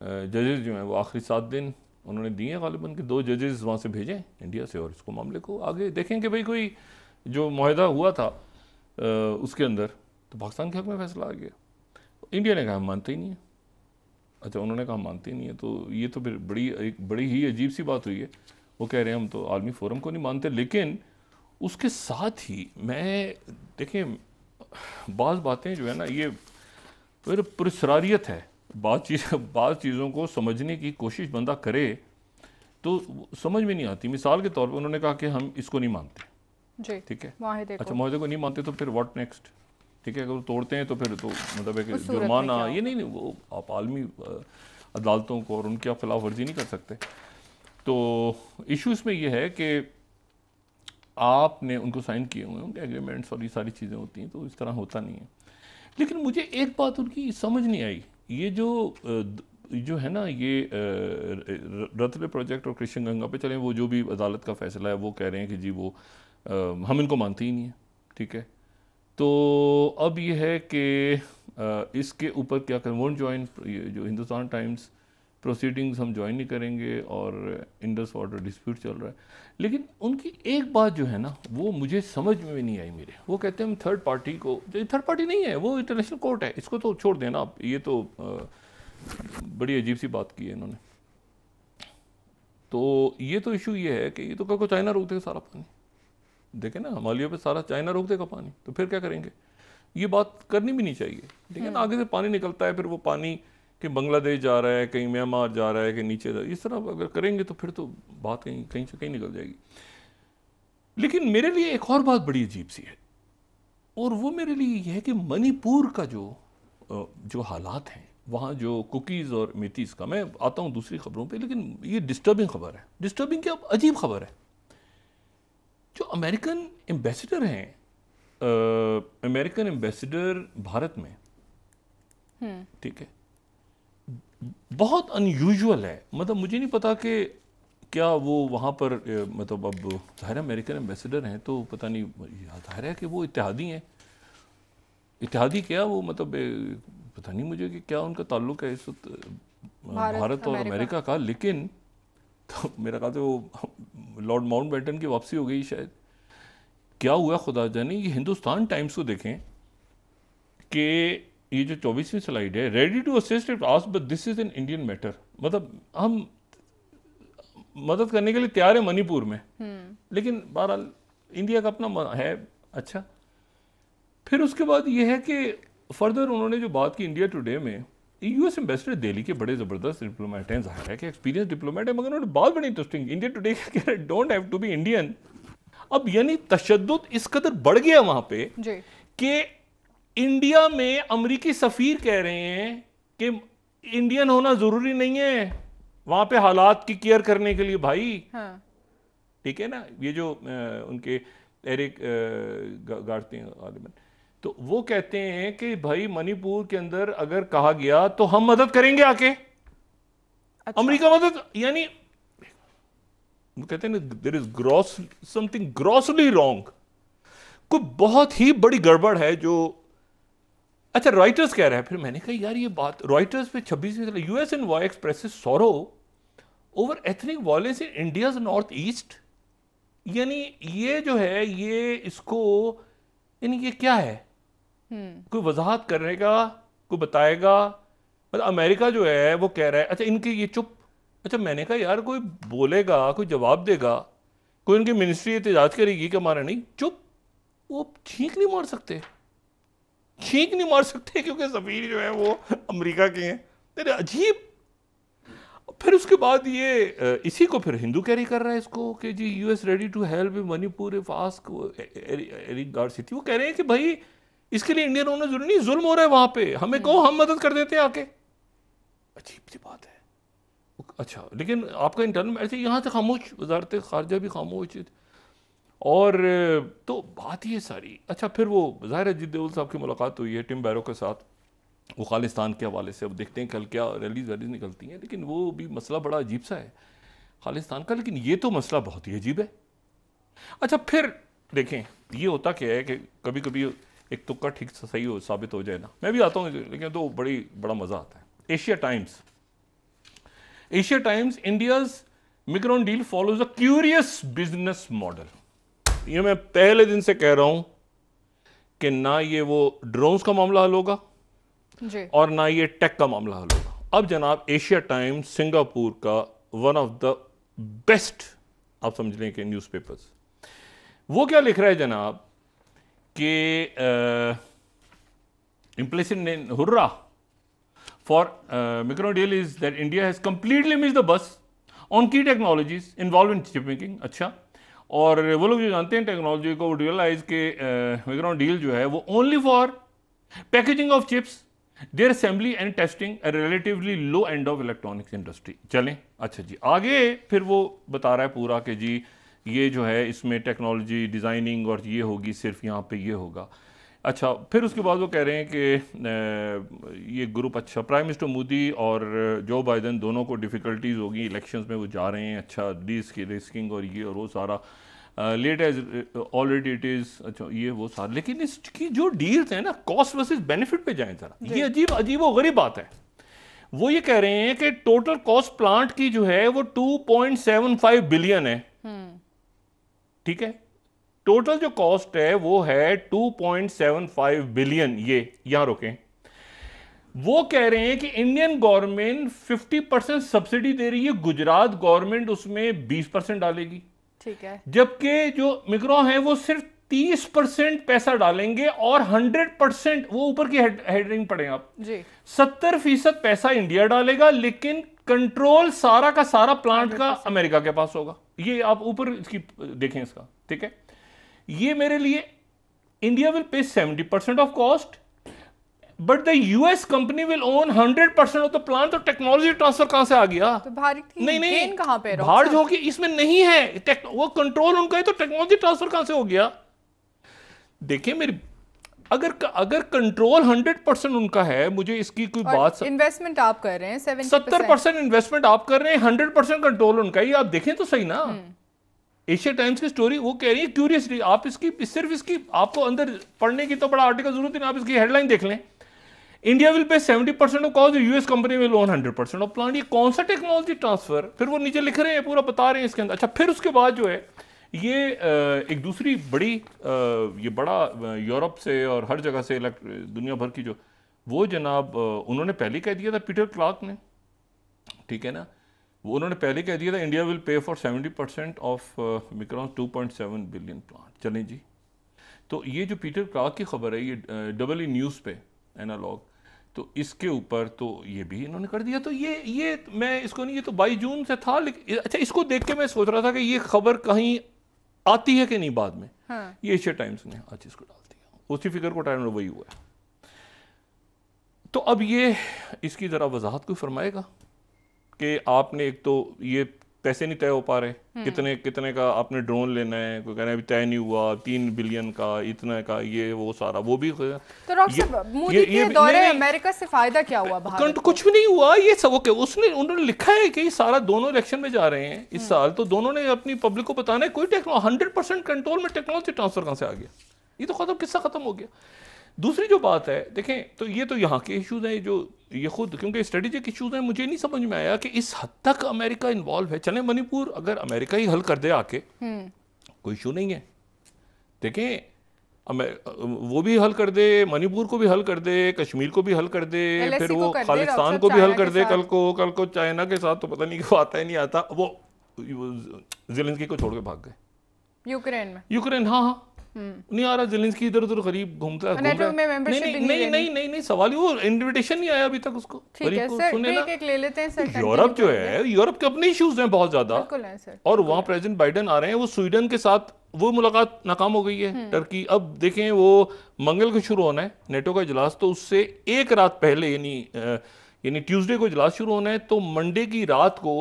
जजेज जो हैं वो आखिरी सात दिन उन्होंने दिए गालिबन के दो जजेस वहाँ से भेजें इंडिया से और इसको मामले को आगे देखें कि भाई कोई जो माहदा हुआ था उसके अंदर तो पाकिस्तान के हक में फैसला आ गया इंडिया ने कहा हम मानते ही नहीं है अच्छा उन्होंने कहा मानते ही नहीं है तो ये तो फिर बड़ी एक बड़ी ही अजीब सी बात हुई है वो कह रहे हैं हम तो आलमी फोरम को नहीं मानते लेकिन उसके साथ ही मैं देखें बाज़ बातें जो है ना ये फिर तो तो पुरसरारियत है बात चीज बात चीज़ों को समझने की कोशिश बंदा करे तो समझ में नहीं आती मिसाल के तौर पर उन्होंने कहा कि हम इसको नहीं मानते ठीक है अच्छा माहिदे को नहीं मानते तो फिर व्हाट नेक्स्ट ठीक है अगर तोड़ते हैं तो फिर तो मतलब है कि जुर्माना ये नहीं नहीं वो आप आलमी अदालतों को और उनके आप खिलाफ वर्जी नहीं कर सकते तो इशू इसमें यह है कि आपने उनको साइन किए हुए हैं उनके एग्रीमेंट्स और ये सारी चीज़ें होती हैं तो इस तरह होता नहीं है लेकिन मुझे एक बात उनकी समझ नहीं आई ये जो जो है ना ये रतले प्रोजेक्ट और कृष्ण गंगा पे चले वो जो भी अदालत का फैसला है वो कह रहे हैं कि जी वो हम इनको मानते ही नहीं हैं ठीक है तो अब ये है कि इसके ऊपर क्या करें वोट ज्वाइन जो हिंदुस्तान टाइम्स प्रोसीडिंग्स हम ज्वाइन नहीं करेंगे और इंडस वाटर डिस्प्यूट चल रहा है लेकिन उनकी एक बात जो है ना वो मुझे समझ में नहीं आई मेरे वो कहते हैं हम थर्ड पार्टी को थर्ड पार्टी नहीं है वो इंटरनेशनल कोर्ट है इसको तो छोड़ देना आप ये तो आ, बड़ी अजीब सी बात की है इन्होंने तो ये तो इशू ये है कि ये तो कहो चाइना रोक देगा सारा पानी देखे ना हमालियों पे सारा चाइना रोक देगा पानी तो फिर क्या करेंगे ये बात करनी भी नहीं चाहिए लेकिन हम्म। आगे से पानी निकलता है फिर वो पानी कि बांग्लादेश जा रहा है कहीं म्यांमार जा रहा है कहीं नीचे जा इस तरह अगर करेंगे तो फिर तो बात कहीं कहीं से कहीं निकल जाएगी लेकिन मेरे लिए एक और बात बड़ी अजीब सी है और वो मेरे लिए यह है कि मणिपुर का जो जो हालात हैं वहाँ जो कुकीज़ और मेथीज़ का मैं आता हूँ दूसरी खबरों पे लेकिन ये डिस्टर्बिंग खबर है डिस्टर्बिंग क्या अजीब खबर है जो अमेरिकन एम्बेसडर हैं अमेरिकन एम्बेसडर भारत में हम्म। ठीक है बहुत अनयूजल है मतलब मुझे नहीं पता कि क्या वो वहाँ पर मतलब अब ज़ाहिर अमेरिकन एम्बेसडर हैं तो पता नहीं ज़ाहिर है कि वो इतिहादी हैं इतिहादी क्या वो मतलब पता नहीं मुझे कि क्या उनका ताल्लुक है इस वक्त भारत, भारत और अमेरिका का लेकिन <laughs> तो मेरा कहा तो वो लॉर्ड माउंट बैटन की वापसी हो गई शायद क्या हुआ खुदा जाने ये हिंदुस्तान टाइम्स को देखें कि ये जो चौबीसवीं स्लाइड है ready to assist it as but this is an Indian matter मतलब हम मदद करने के लिए तैयार है मणिपुर में हम्म। लेकिन बहरहाल इंडिया का अपना है अच्छा फिर उसके बाद ये है कि फर्दर उन्होंने जो बात की इंडिया टुडे में यूएस एम्बेसडर दिल्ली के बड़े ज़बरदस्त डिप्लोमेट हैं जाहिर है कि एक्सपीरियंस डिप्लोमेट है मगर उन्होंने बात बड़ी इंटरेस्टिंग इंडिया टुडे कह रहे don't have to be Indian अब यानी तशद इस कदर बढ़ गया वहां पे कि इंडिया में अमरीकी सफ़ीर कह रहे हैं कि इंडियन होना ज़रूरी नहीं है वहां पे हालात की केयर करने के लिए भाई हाँ। ठीक है ना ये जो आ, उनके एरिक गाड़ते हैं गालिबन तो वो कहते हैं कि भाई मणिपुर के अंदर अगर कहा गया तो हम मदद करेंगे आके अच्छा। अमेरिका मदद यानी वो कहते हैं ना there is gross something grossly wrong कोई बहुत ही बड़ी गड़बड़ है जो अच्छा रॉयटर्स कह रहे हैं फिर मैंने कहा यार ये बात रॉयटर्स पे छब्बीसवीं US envoy express sorrow over ethnic violence in India's north east यानी ये जो है ये इसको यानी ये क्या है hmm. कोई वजाहत करेगा कोई बताएगा मतलब अमेरिका जो है वो कह रहा है अच्छा इनके ये चुप अच्छा मैंने कहा यार कोई बोलेगा कोई जवाब देगा कोई इनकी मिनिस्ट्री एहतजाज करेगी कि हमारा नहीं चुप वो ठीक नहीं मार सकते छींक नहीं मार सकते क्योंकि सफ़ीर जो है वो अमेरिका के हैं तेरे अजीब फिर उसके बाद ये इसी को फिर हिंदू कैरी कर रहा है इसको कि जी U S ready to help Manipur if Eric Garcetti वो कह रहे हैं कि भाई इसके लिए इंडियन होना जरूरी नहीं जुल्म हो रहा है वहाँ पे हमें कहो हम मदद कर देते हैं आके अजीब सी बात है अच्छा लेकिन आपका इंटरनल ऐसे यहाँ से खामोश वजारत खारजा भी खामोश और तो बात ये सारी अच्छा फिर वो ज़ाहिर है जिद देवल साहब की मुलाकात हुई है टिम बैरो के साथ वो खालिस्तान के हवाले से अब देखते हैं कल क्या रैलीज वैलीज निकलती हैं लेकिन वो भी मसला बड़ा अजीब सा है खालिस्तान का लेकिन ये तो मसला बहुत ही अजीब है अच्छा फिर देखें ये होता क्या है कि कभी कभी एक तुक्का ठीक सही हो साबित हो जाए ना मैं भी आता हूँ लेकिन तो बड़ी बड़ा मज़ा आता है Asia Times Asia Times India's Micron deal follows a curious business model ये मैं पहले दिन से कह रहा हूं कि ना ये वो ड्रोन्स का मामला हल होगा और ना ये टेक का मामला हल होगा अब जनाब एशिया टाइम सिंगापुर का वन ऑफ द बेस्ट आप समझ लें कि न्यूज़पेपर्स वो क्या लिख रहा है जनाब कि इम्प्लेसिन ने hurrah for micro deal is that India has completely missed the bus on key technologies involve in chip making अच्छा और वो लोग जो जानते हैं टेक्नोलॉजी को वो रियलाइज के विक्रम डील जो है वो only for packaging of chips their assembly and testing relatively low end of electronics industry चलें अच्छा जी आगे फिर वो बता रहा है पूरा कि जी ये जो है इसमें टेक्नोलॉजी डिज़ाइनिंग और ये होगी सिर्फ यहाँ पे ये होगा अच्छा फिर उसके बाद वो कह रहे हैं कि ये ग्रुप अच्छा प्राइम मिनिस्टर मोदी और जो बाइडन दोनों को डिफ़िकल्टीज होगी इलेक्शंस में वो जा रहे हैं अच्छा रिस्क रिस्किंग और ये और वो सारा late as already it is अच्छा ये वो सारा लेकिन इसकी जो डील्स हैं ना कॉस्ट वर्सेज बेनिफिट पर जाएँ जरा ये अजीब अजीब और गरीब बात है वो ये कह रहे हैं कि टोटल कॉस्ट प्लांट की जो है वो फाइव बिलियन है हम्म। ठीक है टोटल जो कॉस्ट है वो है 2.75 बिलियन ये यहां रोकें वो कह रहे हैं कि इंडियन गवर्नमेंट 50 परसेंट सब्सिडी दे रही है गुजरात गवर्नमेंट उसमें 20 परसेंट डालेगी ठीक है जबकि जो मिक्रो है वो सिर्फ 30 परसेंट पैसा डालेंगे और 100 परसेंट वो ऊपर की हेडरिंग पड़े आप सत्तर फीसद पैसा इंडिया डालेगा लेकिन कंट्रोल सारा का सारा प्लांट का अमेरिका के पास होगा ये आप ऊपर इसकी देखें इसका ठीक है ये मेरे लिए India will pay seventy percent of cost but the US company will own hundred percent of the plan तो टेक्नोलॉजी ट्रांसफर कहां से आ गया तो भारत नहीं नहीं कहां पे भारत हो गया इसमें नहीं है वो कंट्रोल उनका है तो टेक्नोलॉजी ट्रांसफर कहां से हो गया देखिए मेरी अगर अगर कंट्रोल 100 परसेंट उनका है मुझे इसकी कोई बात इन्वेस्टमेंट आप कर रहे हैं सत्तर परसेंट इन्वेस्टमेंट आप कर रहे हैं 100 परसेंट कंट्रोल उनका ही आप देखें तो सही ना हम्म। एशिया टाइम्स की स्टोरी वो कह रही है क्यूरियसली आप इसकी सिर्फ इसकी आपको अंदर पढ़ने की तो बड़ा आर्टिकल जरूरत है आप इसकी हेडलाइन देख लें India will pay seventy percent of cause US company will own hundred percent of plan ये कौन सा टेक्नोलॉजी ट्रांसफर फिर वो नीचे लिख रहे हैं पूरा बता रहे हैं इसके अंदर अच्छा फिर उसके बाद जो है ये एक दूसरी बड़ी ये बड़ा यूरोप से और हर जगह से दुनिया भर की जो वो जनाब उन्होंने पहले कह दिया था पीटर क्लार्क ने ठीक है ना वो उन्होंने पहले कह दिया था India will pay for 70 percent of Micron 2.7 billion plant चलें जी तो ये जो पीटर क्राक की खबर है ये डबल ई न्यूज़ पे एनालॉग तो इसके ऊपर तो ये भी इन्होंने कर दिया तो ये ये मैं इसको नहीं ये तो बाईस जून से था लेकिन अच्छा इसको देख के मैं सोच रहा था कि ये खबर कहीं आती है कि नहीं बाद में हाँ। ये एशिया टाइम्स ने आज इसको डाल दिया उसी फिगर को टाइम वही हुआ तो अब ये इसकी ज़रा वजाहत कोई फरमाएगा कि आपने एक तो ये पैसे नहीं तय हो पा रहे हम्म। कितने कितने का आपने ड्रोन लेना है कोई कह रहे अभी तय नहीं हुआ तीन बिलियन का इतने का ये वो सारा वो भी तो ये, ये, ये, के अमेरिका से फायदा क्या हुआ भारत कुछ भी नहीं हुआ ये सब ओके उसने उन्होंने लिखा है कि सारा दोनों इलेक्शन में जा रहे हैं इस हम्म। साल तो दोनों ने अपनी पब्लिक को बताना है कोई टेक्नोलॉजी हंड्रेड कंट्रोल में टेक्नोलॉजी ट्रांसफर कहाँ से आ गया ये तो खत्म किस्सा खत्म हो गया दूसरी जो बात है देखें तो ये तो यहाँ के इशूज़ हैं जो ये खुद क्योंकि स्ट्रेटेजिक इशूज़ हैं मुझे नहीं समझ में आया कि इस हद तक अमेरिका इन्वॉल्व है चले मणिपुर अगर अमेरिका ही हल कर दे आके हम्म। कोई इशू नहीं है देखें वो भी हल कर दे मणिपुर को भी हल कर दे कश्मीर को भी हल कर दे e फिर वो खालिस्तान को भी हल कर दे कल को कल को चाइना के साथ तो पता नहीं क्यों आता ही नहीं आता वो जिलिंदगी को छोड़ के भाग गए यूक्रेन में यूक्रेन हाँ हाँ हम्म। नहीं आ रहा जेलेंस्की इधर उधर गरीब घूमता है में मेंबरशिप नहीं नहीं नहीं नहीं नहीं नहीं सवाल ही वो इनविटेशन नहीं आया अभी तक उसको ठीक है सर एक एक ले लेते हैं सर यूरोप जो है यूरोप के अपने इश्यूज हैं बहुत ज्यादा और वहाँ प्रेसिडेंट बाइडेन आ रहे हैं वो स्वीडन के साथ वो मुलाकात नाकाम हो गई है टर्की हम्म। अब देखें वो मंगल को शुरू होना है नेटो का इजलास तो उससे एक रात पहले यानी यानी ट्यूसडे को इजलास शुरू होना है तो मंडे की रात को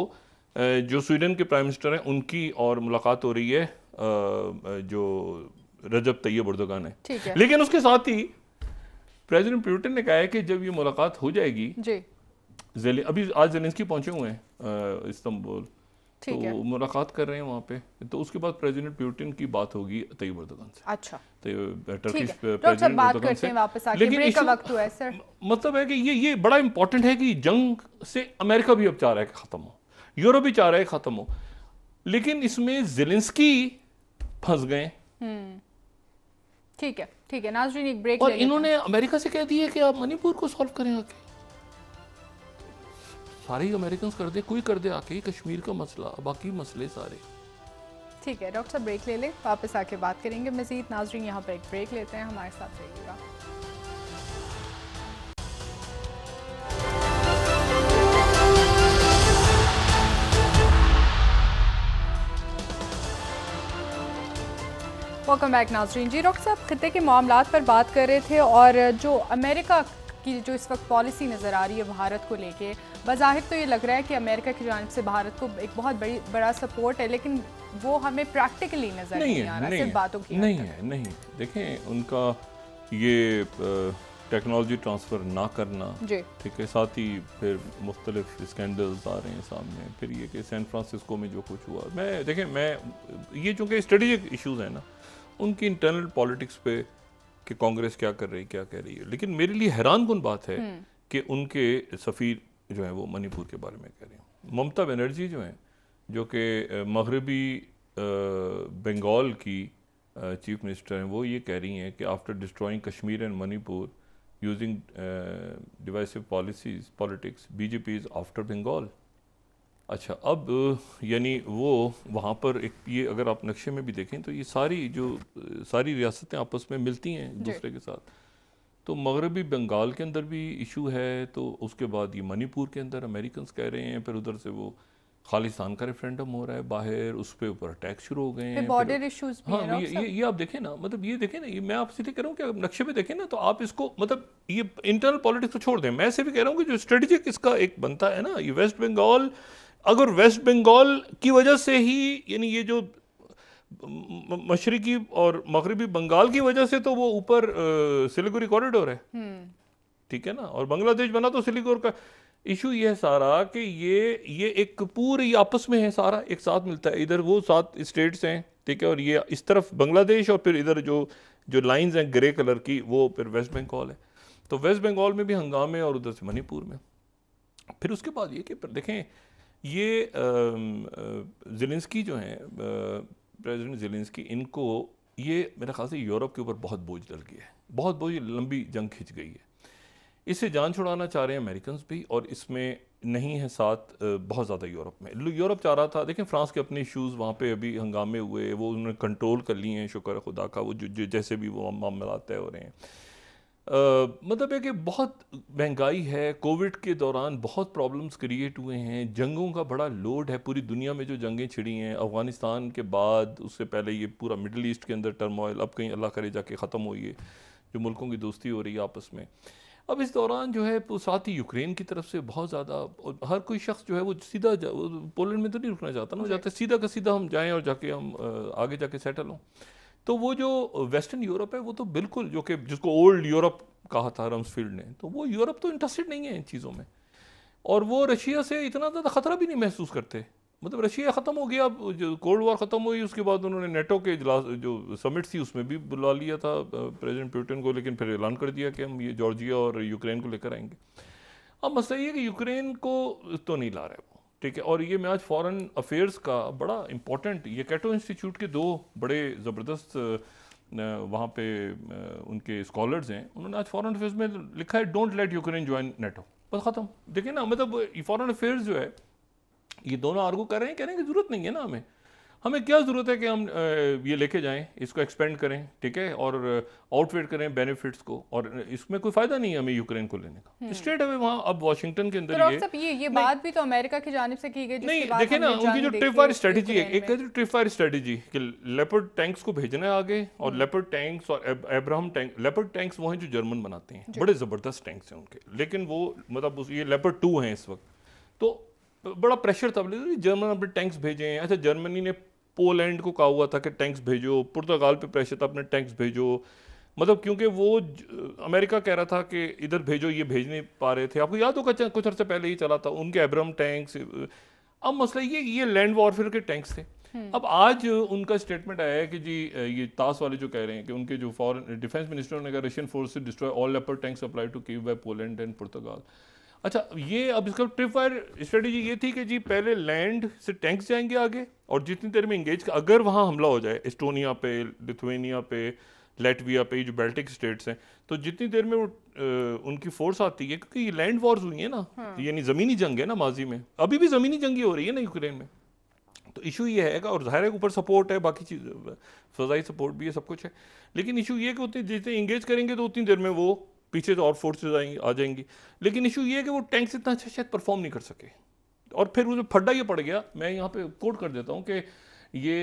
जो स्वीडन के प्राइम मिनिस्टर हैं उनकी और मुलाकात हो रही है जो रजब तैयब उर्दगान है लेकिन उसके साथ ही प्रेसिडेंट प्यूटन ने कहा है कि जब ये मुलाकात हो जाएगी जेले अभी आज जेलेंसकी पहुंचे हुए हैं इस्तंबुल तो है। मुलाकात कर रहे हैं वहाँ पे तो उसके बाद प्रेसिडेंट प्यूटिन की बात होगी तैयब उर्दगान से अच्छा तो, प्रेसिडेंट लेकिन का वक्त हुआ है सर मतलब है कि ये ये बड़ा इंपॉर्टेंट है कि जंग से अमेरिका भी अब चाह रहा है कि ख़त्म हो यूरोप भी चाह रहा है ख़त्म हो लेकिन इसमें जेलेंस्की फंस गए हम्म। ठीक है ठीक है नाजरीन एक ब्रेक और इन्होंने अमेरिका से कह दिया कि आप मणिपुर को सॉल्व करें आके सारे ही अमेरिकन कर दे कोई कर दे आके कश्मीर का मसला बाकी मसले सारे ठीक है डॉक्टर साहब ब्रेक ले लें वापस आके बात करेंगे मजीद नाजरीन यहाँ पर एक ब्रेक लेते हैं हमारे साथ रहिएगा वेलकम बैक नाजरीन जी डॉक्टर साहब खत्े के मामला पर बात कर रहे थे और जो अमेरिका की जो इस वक्त पॉलिसी नज़र आ रही है भारत को लेके बाहिर तो ये लग रहा है कि अमेरिका की जानब से भारत को एक बहुत बड़ी बड़ा सपोर्ट है लेकिन वो हमें प्रैक्टिकली नज़र नहीं, नहीं आ रहा सिर्फ बातों की नहीं है नहीं देखें उनका ये टेक्नोलॉजी ट्रांसफ़र ना करना ठीक है साथ ही फिर मुख्तलिफ स्कैंडल्स आ रहे हैं सामने फिर ये कि सैन फ्रांसिस्को में जो कुछ हुआ मैं देखें मैं ये चूँकि स्ट्रेटिजिक इशूज़ हैं ना उनकी इंटरनल पॉलिटिक्स पे कि कांग्रेस क्या कर रही क्या कह रही है लेकिन मेरे लिए हैरान कन बात है हम्म। कि उनके सफ़ीर जो है वो मणिपुर के बारे में कह रहे हैं ममता बनर्जी जो हैं जो कि मगरबी बंगाल की चीफ मिनिस्टर हैं वो ये कह रही हैं कि after destroying Kashmir and Manipur using divisive policies politics BJP is after Bengal अच्छा अब यानी वो वहाँ पर एक ये अगर आप नक्शे में भी देखें तो ये सारी जो सारी रियासतें आपस में मिलती हैं दूसरे के साथ तो मगरबी बंगाल के अंदर भी इशू है तो उसके बाद ये मणिपुर के अंदर अमेरिकन कह रहे हैं फिर उधर से वो खालिस्तान का रेफरेंडम हो रहा है बाहर उस पर ऊपर अटैक शुरू हो गए हैं बॉर्डर इश्यूज हाँ ये, ये ये आप देखें ना मतलब ये देखें ना ये मैं सीधे कह रहा हूँ कि आप नक्शे पे देखें ना तो आप इसको मतलब ये इंटरनल पॉलिटिक्स को छोड़ दें मैं ऐसे भी कह रहा हूँ कि जो स्ट्रेटेजिक इसका एक बनता है ना ये वेस्ट बंगाल अगर वेस्ट बंगाल की वजह से ही यानी ये जो मशरकी और मगरबी बंगाल की वजह से तो वो ऊपर सिलीगुड़ी कॉरिडोर है हम्म। ठीक है ना और बांग्लादेश बना तो सिलीगुड़ का इशू ये है सारा कि ये ये एक पूरी आपस में है सारा एक साथ मिलता है इधर वो सात स्टेट्स हैं ठीक है और ये इस तरफ बांग्लादेश और फिर इधर जो जो लाइंस हैं ग्रे कलर की वो फिर वेस्ट बंगाल है तो वेस्ट बंगाल में भी हंगामे और उधर से मणिपुर में फिर उसके बाद ये कि देखें ये जिलिंसकी जो हैं प्रेसिडेंट जिलेंसकी इनको ये मेरे ख्याल से यूरोप के ऊपर बहुत बोझ डल गया है बहुत बोझ लंबी जंग खिंच गई है इससे जान छुड़ाना चाह रहे हैं अमेरिकन भी और इसमें नहीं है साथ बहुत ज़्यादा यूरोप में यूरोप चाह रहा था देखें फ्रांस के अपने इश्यूज़ वहाँ पे अभी हंगामे हुए वो उन्होंने कंट्रोल कर लिए हैं शुक्र खुदा का वो जो जैसे भी वो मामला तय हो रहे हैं मतलब है कि बहुत महंगाई है कोविड के दौरान बहुत प्रॉब्लम्स क्रिएट हुए हैं जंगों का बड़ा लोड है पूरी दुनिया में जो जंगें छिड़ी हैं अफ़गानिस्तान के बाद उससे पहले ये पूरा मिडल ईस्ट के अंदर टर्मोइल अब कहीं अल्लाह करे जाके ख़त्म हो ये जो मुल्कों की दोस्ती हो रही है आपस में अब इस दौरान जो है तो साथ ही यूक्रेन की तरफ से बहुत ज़्यादा हर कोई शख्स जो है वो सीधा पोलैंड में तो नहीं रुकना चाहता ना वो जाते सीधा का सीधा हम जाएँ और जाके हम आगे जाके सेटल हों तो वो जो वेस्टर्न यूरोप है वो तो बिल्कुल जो कि जिसको ओल्ड यूरोप कहा था रम्सफील्ड ने तो वो यूरोप तो इंटरेस्टेड नहीं है इन चीज़ों में और वो रशिया से इतना ज़्यादा ख़तरा भी नहीं महसूस करते मतलब रशिया ख़त्म हो गया अब जो कोल्ड वॉर ख़त्म हुई उसके बाद उन्होंने नेटो के इजलास जो समिट थी उसमें भी बुला लिया था प्रेसिडेंट पुटिन को लेकिन फिर ऐलान कर दिया कि हम ये जॉर्जिया और यूक्रेन को लेकर आएंगे अब मसला ये कि यूक्रेन को तो नहीं ला रहे वो ठीक है और ये मैं आज फॉरेन अफेयर्स का बड़ा इम्पोर्टेंट ये कैटो इंस्टीट्यूट के दो बड़े ज़बरदस्त वहाँ पे उनके स्कॉलर्स हैं उन्होंने आज फॉरेन अफेयर्स में लिखा है don't let Ukraine join NATO बस ख़त्म देखिए ना मतलब फॉरेन अफेयर्स जो है ये दोनों आर्गू कर रहे हैं कह रहे हैं कि ज़रूरत नहीं है ना हमें हमें क्या ज़रूरत है कि हम ये लेके जाएं इसको एक्सपेंड करें ठीक है और आउटवेट करें बेनिफिट्स को और इसमें कोई फायदा नहीं है हमें यूक्रेन को लेने का स्ट्रेट हम्म। अवे वहाँ अब वाशिंगटन के अंदर ये ये, ये बात भी तो अमेरिका की जानब से की गई नहीं देखे ना उनकी जो ट्रिप फायर स्ट्रेटेजी है एक जो ट्रिप फायर स्ट्रेटेजी कि लेपर्ड टैंक्स को भेजना है आगे और लेपर्ड हम्म। टैंक्स और एब्राहम टैंक लेपर्ड टैंक्स वो हैं जो जर्मन बनाते हैं बड़े ज़बरदस्त टैंक्स हैं उनके लेकिन वो मतलब ये लेपर्ड टू हैं इस वक्त तो बड़ा प्रेशर था बोले जर्मन अपने टैंक्स भेजे हैं अच्छा जर्मनी ने पोलैंड को कहा हुआ था कि टैंक्स भेजो पुर्तगाल पे प्रेशर था अपने टैंक्स भेजो मतलब क्योंकि वो अमेरिका कह रहा था कि इधर भेजो ये भेज नहीं पा रहे थे आपको याद होगा कुछ अर्से पहले ही चला था उनके एब्रम टैंक्स अब मसला ये ये लैंड वॉरफेयर के टैंक्स थे हम्म। अब आज उनका स्टेटमेंट आया है कि जी ये ताश वाले जो कह रहे हैं कि उनके जो फॉरन डिफेंस मिनिस्टर ने कहा Russian force destroy all leopard tanks apply to Kyiv by Poland and Portugal अच्छा ये अब इसका ट्रिपायर स्ट्रेटेजी ये थी कि जी पहले लैंड से टैंक्स जाएंगे आगे और जितनी देर में इंगेज अगर वहाँ हमला हो जाए इस्टोनिया पे लिथुनिया पे लेटविया पे जो बेल्टिक स्टेट्स हैं तो जितनी देर में वो उनकी फोर्स आती है क्योंकि ये लैंड वॉर्स हुई है ना हाँ। तो यानी ज़मीनी जंग है ना माजी में अभी भी ज़मीनी जंगी हो रही है ना यूक्रेन में तो इशू ये है और ज़ाहिर है ऊपर सपोर्ट है बाकी चीज़ फजाई सपोर्ट भी है सब कुछ है लेकिन इशू ये कि उतनी जितने इंगेज करेंगे तो उतनी देर में वो पीछे से और फोर्सेज आई आ जाएंगी लेकिन इशू ये है कि वो टैंक्स इतना अच्छा शायद परफॉर्म नहीं कर सके और फिर उसमें फड्डा ये पड़ गया मैं यहाँ पे कोट कर देता हूँ कि ये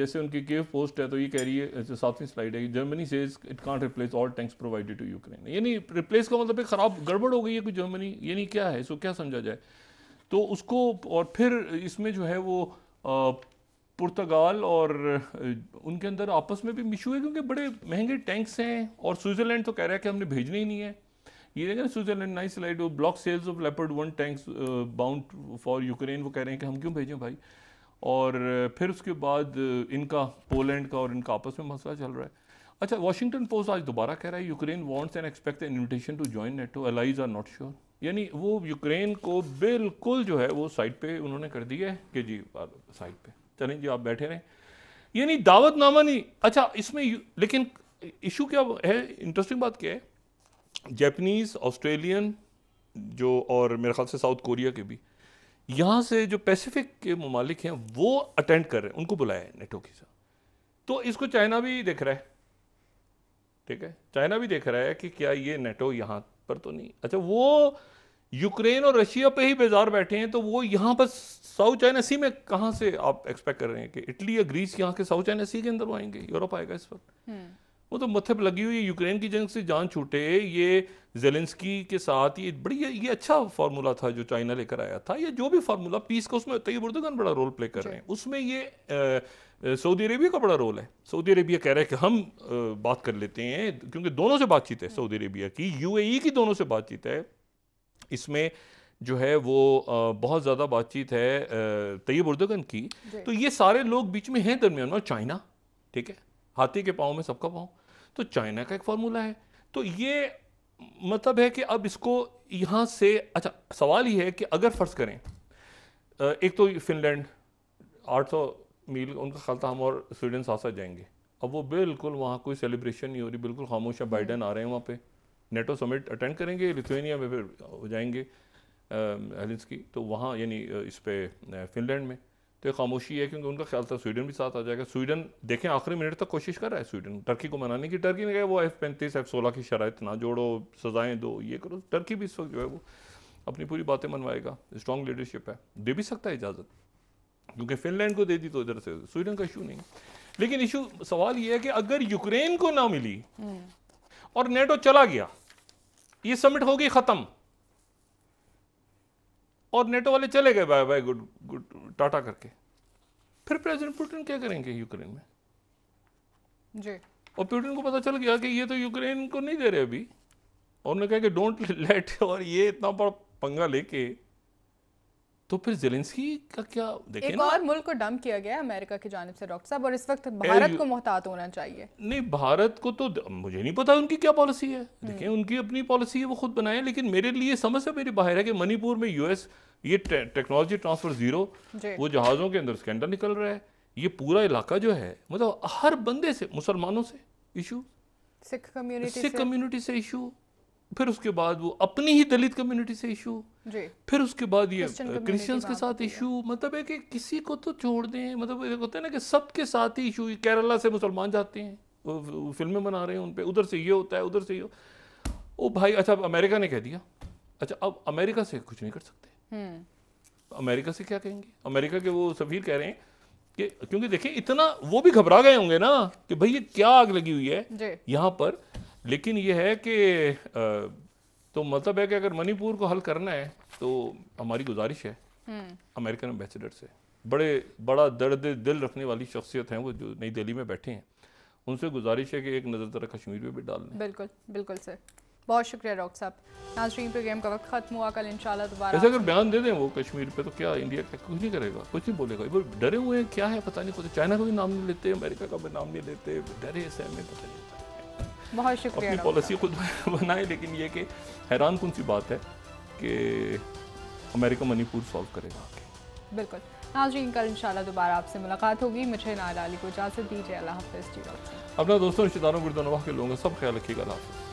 जैसे उनकी केव पोस्ट है तो ये कह रही है सातवीं स्लाइड है जर्मनी से it can't replace all tanks provided to Ukraine यानी रिप्लेस का मतलब ख़राब गड़बड़ हो गई है कि जर्मनी यानी क्या है इसको क्या समझा जाए तो उसको और फिर इसमें जो है वो पुर्तगाल और उनके अंदर आपस में भी मिशू है क्योंकि बड़े महंगे टैंक्स हैं और स्विट्ज़रलैंड तो कह रहा है कि हमने भेजने ही नहीं है ये देखें Switzerland nice light block sales of leopard one tanks bound for Ukraine वो कह रहे हैं कि हम क्यों भेजें भाई और फिर उसके बाद इनका पोलैंड का और इनका आपस में मसला चल रहा है अच्छा वाशिंगटन पोस्ट आज दोबारा कह रहा है Ukraine wants and expect an invitation to join NATO allies are not sure यानी वो यूक्रेन को बिल्कुल जो है वो साइड पे उन्होंने कर दिया है कि जी साइड पे चलें जी आप बैठे रहें ये नहीं दावतनामा नहीं अच्छा इसमें लेकिन इशू क्या है इंटरेस्टिंग बात क्या है जैपनीज़ ऑस्ट्रेलियन जो और मेरे ख्याल से साउथ कोरिया के भी यहाँ से जो पैसिफिक के ममालिक हैं वो अटेंड कर रहे हैं उनको बुलाया है नेटो के साथ तो इसको चाइना भी देख रहा है ठीक है चाइना भी देख रहा है कि क्या ये नेटो यहाँ पर तो नहीं अच्छा वो यूक्रेन और रशिया पे ही बेजार बैठे हैं तो वो यहाँ पर साउथ चाइना सी में कहाँ से आप एक्सपेक्ट कर रहे हैं कि इटली या ग्रीस यहाँ के साउथ चाइना सी के अंदर आएंगे यूरोप आएगा इस वक्त हम्म। वो तो मथे पर लगी हुई है यूक्रेन की जंग से जान छूटे ये जेलेंस्की के साथ ये बड़ी ये, अच्छा फार्मूला था जो चाइना लेकर आया था या जो भी फार्मूला पीस का उसमें तय उर्दगान बड़ा रोल प्ले कर रहे हैं उसमें ये सऊदी अरेबिया का बड़ा रोल है सऊदी अरेबिया कह रहा है कि हम आ, बात कर लेते हैं क्योंकि दोनों से बातचीत है हम्म। सऊदी अरेबिया की यू e की दोनों से बातचीत है इसमें जो है वो बहुत ज़्यादा बातचीत है तैयब उर्दगन की तो ये सारे लोग बीच में हैं दरमियान में चाइना ठीक है हाथी के पाँव में सबका पाँव तो चाइना का एक फार्मूला है तो ये मतलब है कि अब इसको यहाँ से अच्छा सवाल ये है कि अगर फ़र्ज़ करें एक तो फिनलैंड 800 मील उनका ख्याल था हम और स्वीडन साथ साथ जाएंगे अब वो बिल्कुल वहाँ कोई सेलिब्रेशन नहीं हो रही बिल्कुल खामोश है बाइडन आ रहे हैं वहाँ पे नेटो समिट अटेंड करेंगे लिथुनिया में फिर हो जाएंगे की तो वहाँ यानी इस पर फिनलैंड में तो खामोशी है क्योंकि उनका ख्याल था स्वीडन भी साथ आ जाएगा स्वीडन देखें आखिरी मिनट तक कोशिश कर रहा है स्वीडन टर्की को मनाने की टर्की ने कहा वो एफ पैंतीस एफ सोलह की शरात ना जोड़ो सजाएं दो ये करो टर्की भी इस वक्त जो है वो अपनी पूरी बातें मनवाएगा स्ट्रॉन्ग लीडरशिप है दे भी सकता है इजाज़त क्योंकि फिनलैंड को दे दी तो इधर से स्वीडन का इशू नहीं लेकिन इशू सवाल ये है कि अगर यूक्रेन को ना मिली हम्म। और नेटो चला गया ये समिट हो गई खत्म और नेटो वाले चले गए bye bye good good tata करके फिर प्रेसिडेंट पुटिन क्या करेंगे यूक्रेन में जी और पुटिन को पता चल गया कि ये तो यूक्रेन को नहीं दे रहे अभी और उन्होंने कहा कि डोंट लेट <laughs> और ये इतना बड़ा पंगा लेके तो फिर जेलेंस्की का क्या देखे एक और मुल्क को डम किया गया अमेरिका की जानब से डॉक्टर साहब और इस वक्त भारत को मोहतात होना चाहिए नहीं भारत को तो मुझे नहीं पता उनकी क्या पॉलिसी है हम्म। देखें उनकी अपनी पॉलिसी है वो खुद बनाए लेकिन मेरे लिए समझ से बाहर है कि मणिपुर में यूएस ये टेक्नोलॉजी ट्रांसफर जीरो वो जहाज़ों के अंदर स्कैंडल निकल रहा है ये पूरा इलाका जो है मतलब हर बंदे से मुसलमानों से issue Sikh community Sikh community से इशू फिर उसके बाद वो अपनी ही दलित कम्युनिटी से इशू फिर उसके बाद ये क्रिश्चियंस के साथ इशू मतलब है कि किसी को तो छोड़ दें मतलब होता है ना कि सबके साथ ही इशू केरला से मुसलमान जाते हैं फिल्में बना रहे हैं उन पर उधर से ये होता है उधर से ये ओ भाई अच्छा अब अमेरिका ने कह दिया अच्छा अब अमेरिका से कुछ नहीं कर सकते हम्म। अमेरिका से क्या कहेंगे अमेरिका के वो सफीर कह रहे हैं कि क्योंकि देखें इतना वो भी घबरा गए होंगे ना कि भाई ये क्या आग लगी हुई है यहाँ पर लेकिन ये है कि तो मतलब है कि अगर मणिपुर को हल करना है तो हमारी गुजारिश है हम्म। अमेरिकन एम्बेसडर से बड़े बड़ा दर्द दिल रखने वाली शख्सियत हैं वो जो नई दिल्ली में बैठे हैं उनसे गुजारिश है कि एक नज़र तरह कश्मीर में भी डाल बिल्कुल बिल्कुल सर बहुत शुक्रिया डॉक्टर साहब नाजरीन प्रोग्राम का वक्त खत्म हुआ कल इंशाल्लाह दोबारा ऐसे अगर बयान दे दें वो कश्मीर पे तो क्या इंडिया का कुछ नहीं करेगा कुछ नहीं बोलेगा वो डरे हुए हैं क्या है पता नहीं खुद चाइना का भी नाम नहीं लेते अमेरिका का भी नाम नहीं लेते डरे हमें पता नहीं बहुत शुक्रिया अपनी पॉलिसी खुद <laughs> बनाए लेकिन ये कि हैरान कौन सी बात है कि अमेरिका मणिपुर सॉल्व करेगा बिल्कुल नाजरीन कल इंशाल्लाह दोबारा आपसे मुलाकात होगी मुझे नाल अली को इजाज़त दीजिए अल्लाह अपना दोस्तों रिश्तेदारों गुरदनवा के लोगों का सब ख्याल रखिएगा अल्लाह